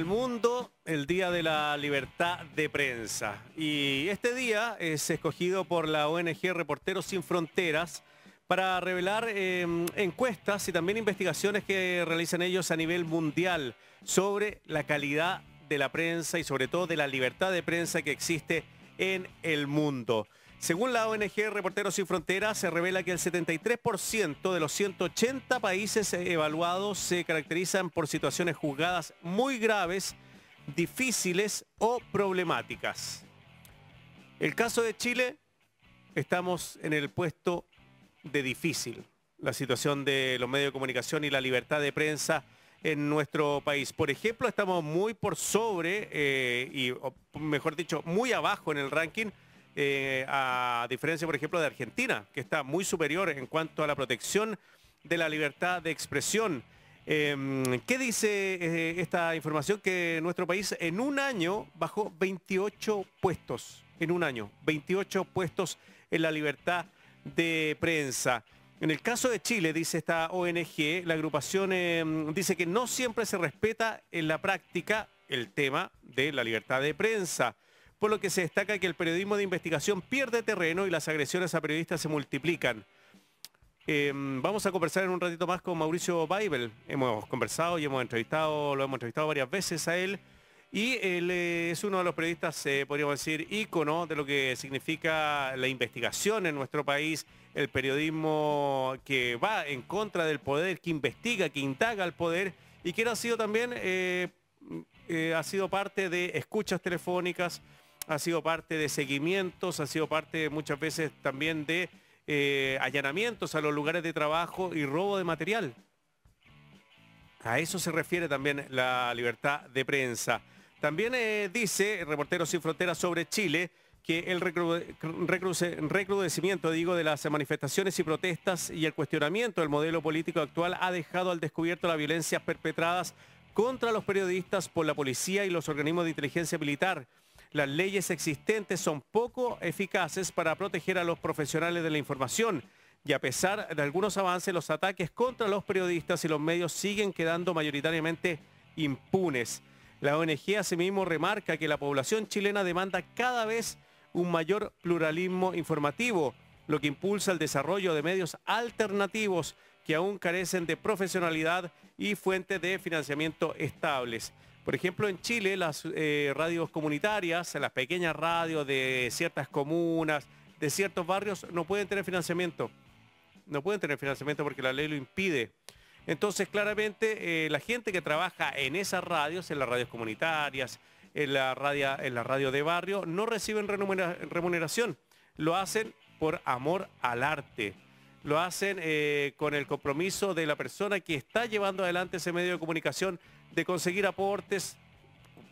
el mundo el Día de la Libertad de Prensa. Y este día es escogido por la ONG Reporteros Sin Fronteras para revelar em, encuestas y también investigaciones que realizan ellos a nivel mundial sobre la calidad de la prensa y sobre todo de la libertad de prensa que existe en el mundo. Según la ONG Reporteros Sin Fronteras, se revela que el 73% de los 180 países evaluados se caracterizan por situaciones juzgadas muy graves, difíciles o problemáticas. El caso de Chile, estamos en el puesto de difícil. La situación de los medios de comunicación y la libertad de prensa en nuestro país. Por ejemplo, estamos muy por sobre, eh, y mejor dicho, muy abajo en el ranking eh, a diferencia, por ejemplo, de Argentina, que está muy superior en cuanto a la protección de la libertad de expresión. Em, ¿Qué dice eh, esta información? Que nuestro país en un año bajó 28 puestos, en un año, 28 puestos en la libertad de prensa. En el caso de Chile, dice esta ONG, la agrupación em, dice que no siempre se respeta en la práctica el tema de la libertad de prensa por lo que se destaca que el periodismo de investigación pierde terreno y las agresiones a periodistas se multiplican. Em, vamos a conversar en un ratito más con Mauricio Baibel. Hemos conversado y hemos entrevistado, lo hemos entrevistado varias veces a él. Y él es uno de los periodistas, eh, podríamos decir, ícono de lo que significa la investigación en nuestro país, el periodismo que va en contra del poder, que investiga, que intaga al poder y que ha sido también, eh, eh, ha sido parte de escuchas telefónicas, ha sido parte de seguimientos, ha sido parte muchas veces también de eh, allanamientos a los lugares de trabajo y robo de material. A eso se refiere también la libertad de prensa. También eh, dice Reporteros Sin Fronteras sobre Chile que el recrudecimiento digo, de las manifestaciones y protestas y el cuestionamiento del modelo político actual ha dejado al descubierto las violencias perpetradas contra los periodistas por la policía y los organismos de inteligencia militar, las leyes existentes son poco eficaces para proteger a los profesionales de la información. Y a pesar de algunos avances, los ataques contra los periodistas y los medios siguen quedando mayoritariamente impunes. La ONG asimismo remarca que la población chilena demanda cada vez un mayor pluralismo informativo, lo que impulsa el desarrollo de medios alternativos que aún carecen de profesionalidad y fuentes de financiamiento estables. Por ejemplo, en Chile las eh, radios comunitarias, las pequeñas radios de ciertas comunas, de ciertos barrios, no pueden tener financiamiento. No pueden tener financiamiento porque la ley lo impide. Entonces, claramente, eh, la gente que trabaja en esas radios, en las radios comunitarias, en la, radio, en la radio de barrio, no reciben remuneración. Lo hacen por amor al arte lo hacen eh, con el compromiso de la persona que está llevando adelante ese medio de comunicación de conseguir aportes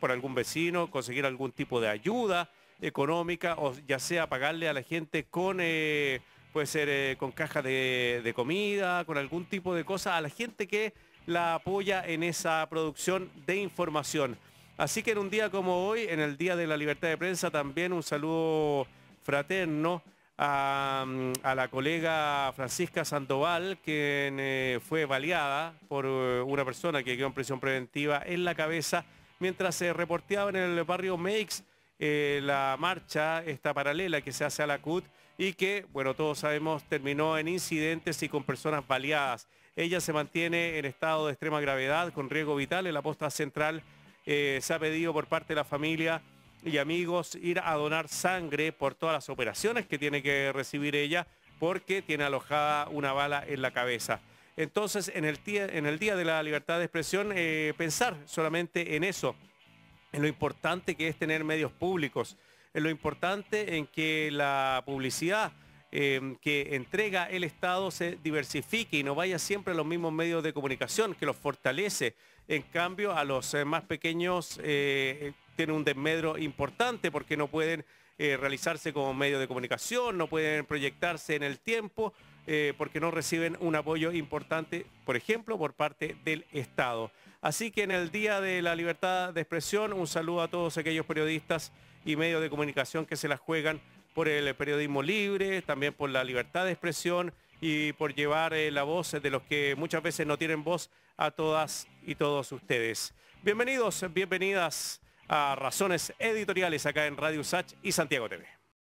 por algún vecino, conseguir algún tipo de ayuda económica o ya sea pagarle a la gente con, eh, ser eh, con cajas de, comida, con algún tipo de cosa, a la gente que la apoya en esa producción de información. Así que en un día como hoy, en el Día de la Libertad de Prensa, también un saludo fraterno a, la colega Francisca Sandoval, quien eh, fue baleada por eh, una persona que quedó en prisión preventiva en la cabeza mientras se reporteaba en el barrio Meix eh, la marcha, esta paralela que se hace a la CUT y que, bueno, todos sabemos, terminó en incidentes y con personas baleadas. Ella se mantiene en estado de extrema gravedad, con riesgo vital. En la posta central se ha pedido por parte de la familia y amigos ir a donar sangre por todas las operaciones que tiene que recibir ella porque tiene alojada una bala en la cabeza. Entonces, en el, en el Día de la Libertad de Expresión, eh, pensar solamente en eso, en lo importante que es tener medios públicos, en lo importante en que la publicidad eh, que entrega el Estado se diversifique y no vaya siempre a los mismos medios de comunicación, que los fortalece, en cambio a los eh, más pequeños tienen un desmedro importante porque no pueden eh, realizarse como medio de comunicación, no pueden proyectarse en el tiempo eh, porque no reciben un apoyo importante, por ejemplo, por parte del Estado. Así que en el Día de la Libertad de Expresión, un saludo a todos aquellos periodistas y medios de comunicación que se las juegan por el periodismo libre, también por la libertad de expresión y por llevar eh, la voz de los que muchas veces no tienen voz a todas y todos ustedes. Bienvenidos, bienvenidas a Razones Editoriales acá en Radio Sach y Santiago TV.